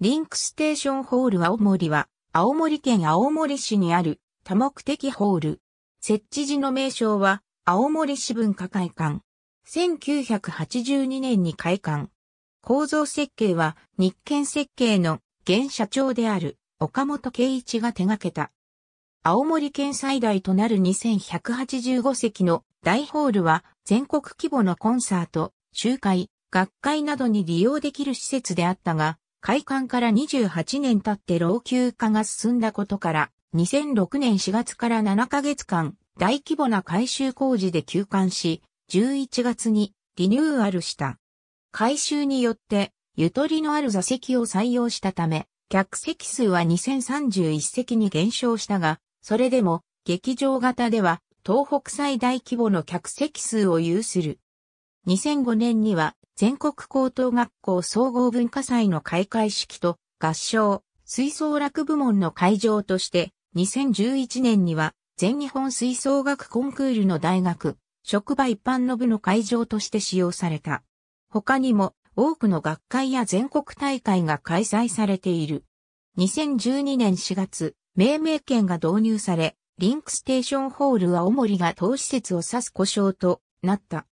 リンクステーションホール青森は、青森県青森市にある多目的ホール。設置時の名称は、青森市文化会館。1982年に開館。構造設計は、日建設計の現社長である岡本圭一が手掛けた。青森県最大となる2185席の大ホールは、全国規模のコンサート、集会、学会などに利用できる施設であったが、開館から28年経って老朽化が進んだことから、2006年4月から7ヶ月間、大規模な改修工事で休館し、11月にリニューアルした。改修によって、ゆとりのある座席を採用したため、客席数は2031席に減少したが、それでも劇場型では東北最大規模の客席数を有する2005年には全国高等学校総合文化祭の開会式と合唱、吹奏楽部門の会場として、2011年には全日本吹奏楽コンクールの大学、職場一般の部の会場として使用された。他にも多くの学会や全国大会が開催されている。2012年4月、命名権が導入され、リンクステーションホールは主りが当施設を指す故障となった。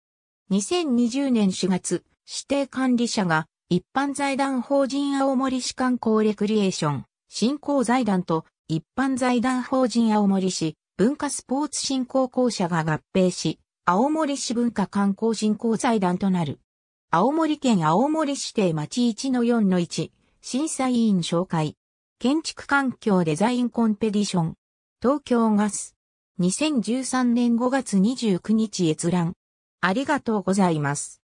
2020年4月、指定管理者が一般財団法人青森市観光レクリエーション振興財団と一般財団法人青森市文化スポーツ振興公社が合併し、青森市文化観光振興財団となる。青森県青森市定町1の4の1、審査委員紹介。建築環境デザインコンペディション。東京ガス。2013年5月29日閲覧。ありがとうございます。